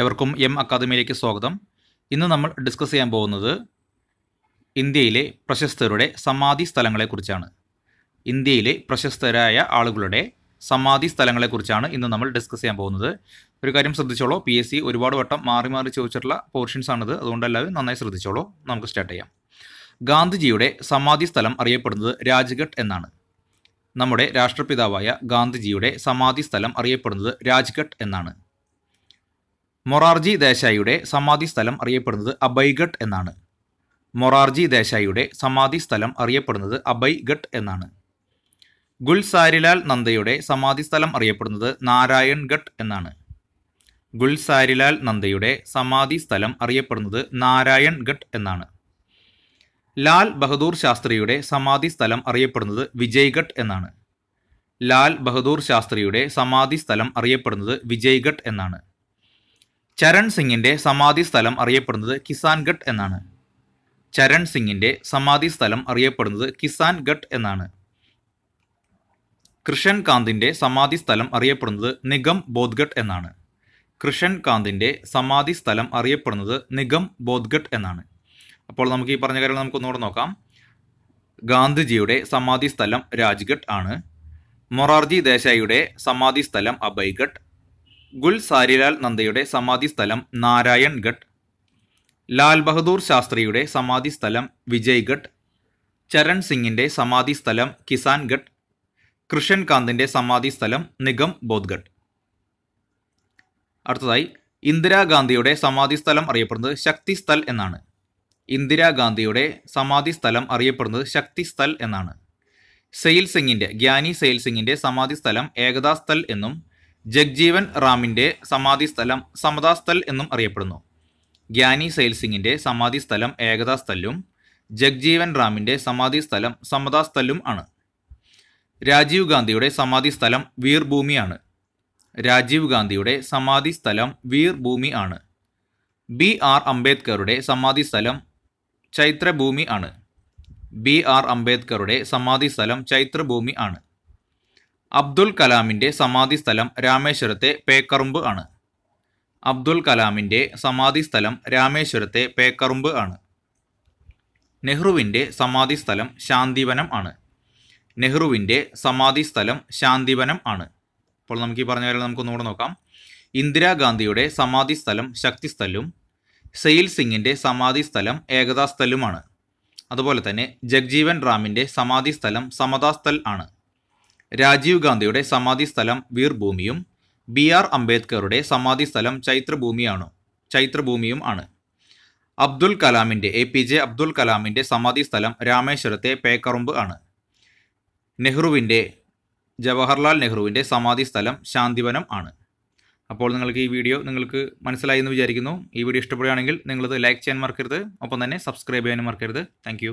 ഏവർക്കും എം അക്കാദമിയിലേക്ക് സ്വാഗതം ഇന്ന് നമ്മൾ ഡിസ്കസ് ചെയ്യാൻ പോകുന്നത് ഇന്ത്യയിലെ പ്രശസ്തരുടെ സമാധി സ്ഥലങ്ങളെക്കുറിച്ചാണ് ഇന്ത്യയിലെ പ്രശസ്തരായ ആളുകളുടെ സമാധി സ്ഥലങ്ങളെക്കുറിച്ചാണ് ഇന്ന് നമ്മൾ ഡിസ്കസ് ചെയ്യാൻ പോകുന്നത് ഒരു കാര്യം ശ്രദ്ധിച്ചോളൂ പി എസ് സി ഒരുപാട് വട്ടം മാറി മാറി ചോദിച്ചിട്ടുള്ള പോർഷൻസാണിത് അതുകൊണ്ട് എല്ലാവരും നന്നായി ശ്രദ്ധിച്ചോളൂ നമുക്ക് സ്റ്റാർട്ട് ചെയ്യാം ഗാന്ധിജിയുടെ സമാധി സ്ഥലം അറിയപ്പെടുന്നത് രാജ്ഘട്ട് എന്നാണ് നമ്മുടെ രാഷ്ട്രപിതാവായ ഗാന്ധിജിയുടെ സമാധി സ്ഥലം അറിയപ്പെടുന്നത് രാജ്ഘട്ട് എന്നാണ് മൊറാർജി ദേശായിയുടെ സമാധി സ്ഥലം അറിയപ്പെടുന്നത് അബൈഗട്ട് എന്നാണ് മൊറാർജി ദേശായിയുടെ സമാധി സ്ഥലം അറിയപ്പെടുന്നത് അബൈഗട്ട് എന്നാണ് ഗുൽസാരിലാൽ നന്ദയുടെ സമാധി സ്ഥലം അറിയപ്പെടുന്നത് നാരായൺ ഗട്ട് എന്നാണ് ഗുൽസാരിലാൽ നന്ദയുടെ സമാധി സ്ഥലം അറിയപ്പെടുന്നത് നാരായൺ ഗട്ട് എന്നാണ് ലാൽ ബഹദൂർ ശാസ്ത്രിയുടെ സമാധി സ്ഥലം അറിയപ്പെടുന്നത് വിജയ്ഘട്ട് എന്നാണ് ലാൽ ബഹദൂർ ശാസ്ത്രിയുടെ സമാധി സ്ഥലം അറിയപ്പെടുന്നത് വിജയ്ഘട്ട് എന്നാണ് ചരൺ സിംഗിന്റെ സമാധി സ്ഥലം അറിയപ്പെടുന്നത് ഗട്ട് എന്നാണ് ചരൺ സിംഗിന്റെ സമാധി സ്ഥലം അറിയപ്പെടുന്നത് ഗട്ട് എന്നാണ് കൃഷൻ കാന്തിന്റെ സമാധി സ്ഥലം അറിയപ്പെടുന്നത് നിഗം ബോധ്ഗട്ട് എന്നാണ് കൃഷൻ കാന്തിന്റെ സമാധി സ്ഥലം അറിയപ്പെടുന്നത് നിഗം ബോധ്ഗട്ട് എന്നാണ് അപ്പോൾ നമുക്ക് ഈ പറഞ്ഞ കാര്യങ്ങൾ നമുക്കൊന്നുകൂടെ നോക്കാം ഗാന്ധിജിയുടെ സമാധി സ്ഥലം രാജ്ഗട്ട് ആണ് മൊറാർജി ദേശായിയുടെ സമാധി സ്ഥലം അബൈഗട്ട് ഗുൽ നന്ദയുടെ സമാധി സ്ഥലം നാരായൺഘട്ട് ലാൽ ബഹദൂർ ശാസ്ത്രിയുടെ സമാധി സ്ഥലം വിജയ്ഘട്ട് ചരൺ സിംഗിന്റെ സമാധി സ്ഥലം കിസാൻഘട്ട് കൃഷൻകാന്തിൻ്റെ സമാധി സ്ഥലം നിഗം ബോധ്ഘട്ട് അടുത്തതായി ഇന്ദിരാഗാന്ധിയുടെ സമാധി സ്ഥലം അറിയപ്പെടുന്നത് ശക്തി സ്ഥൽ എന്നാണ് ഇന്ദിരാഗാന്ധിയുടെ സമാധി സ്ഥലം അറിയപ്പെടുന്നത് ശക്തി സ്ഥൽ എന്നാണ് സെയിൽ സിംഗിന്റെ ഗ്യാനി സെയിൽ സിംഗിന്റെ സമാധി സ്ഥലം ഏകതാ സ്ഥൽ എന്നും ജഗ്ജീവൻ റാമിന്റെ സമാധി സ്ഥലം സമതാ സ്ഥൽ എന്നും അറിയപ്പെടുന്നു ഗ്യാനി സൈൽ സമാധി സ്ഥലം ഏകതാ സ്ഥലും ജഗ്ജീവൻ റാമിന്റെ സമാധി സ്ഥലം സമതാ സ്ഥലും ആണ് രാജീവ് ഗാന്ധിയുടെ സമാധി സ്ഥലം വീർഭൂമിയാണ് രാജീവ് ഗാന്ധിയുടെ സമാധി സ്ഥലം വീർഭൂമി ആണ് ബി ആർ അംബേദ്കറുടെ സമാധി സ്ഥലം ചൈത്രഭൂമി ആണ് ബി ആർ അംബേദ്കറുടെ സമാധി സ്ഥലം ചൈത്രഭൂമി ആണ് അബ്ദുൽ കലാമിന്റെ സമാധി സ്ഥലം രാമേശ്വരത്തെ പേക്കറുമ്പ് ആണ് അബ്ദുൽ കലാമിന്റെ സമാധി സ്ഥലം രാമേശ്വരത്തെ പേക്കറുമ്പ് ആണ് നെഹ്റുവിന്റെ സമാധി സ്ഥലം ശാന്തിവനം ആണ് നെഹ്റുവിന്റെ സമാധി സ്ഥലം ശാന്തിവനം ആണ് അപ്പോൾ നമുക്ക് ഈ പറഞ്ഞ കാര്യം നമുക്കൊന്നുകൂടെ നോക്കാം ഇന്ദിരാഗാന്ധിയുടെ സമാധി സ്ഥലം ശക്തിസ്ഥലും സെയിൽ സിംഗിന്റെ സമാധി സ്ഥലം ഏകതാസ്ഥലുമാണ് അതുപോലെ തന്നെ ജഗ്ജീവൻ റാമിന്റെ സമാധി സ്ഥലം സമതാസ്ഥൽ ആണ് രാജീവ് ഗാന്ധിയുടെ സമാധി സ്ഥലം വീർഭൂമിയും ബി ആർ അംബേദ്കറുടെ സമാധി സ്ഥലം ചൈത്രഭൂമിയാണ് ചൈത്രഭൂമിയും ആണ് അബ്ദുൽ കലാമിൻ്റെ എ പി ജെ അബ്ദുൽ കലാമിൻ്റെ സമാധി സ്ഥലം രാമേശ്വരത്തെ പേക്കറുമ്പ് ആണ് നെഹ്റുവിൻ്റെ ജവഹർലാൽ നെഹ്റുവിൻ്റെ സമാധി സ്ഥലം ശാന്തിവനം ആണ് അപ്പോൾ നിങ്ങൾക്ക് ഈ വീഡിയോ നിങ്ങൾക്ക് മനസ്സിലായി എന്ന് വിചാരിക്കുന്നു ഈ വീഡിയോ ഇഷ്ടപ്പെടുകയാണെങ്കിൽ നിങ്ങളത് ലൈക്ക് ചെയ്യാൻ മറക്കരുത് ഒപ്പം തന്നെ സബ്സ്ക്രൈബ് ചെയ്യാനും മറക്കരുത് താങ്ക്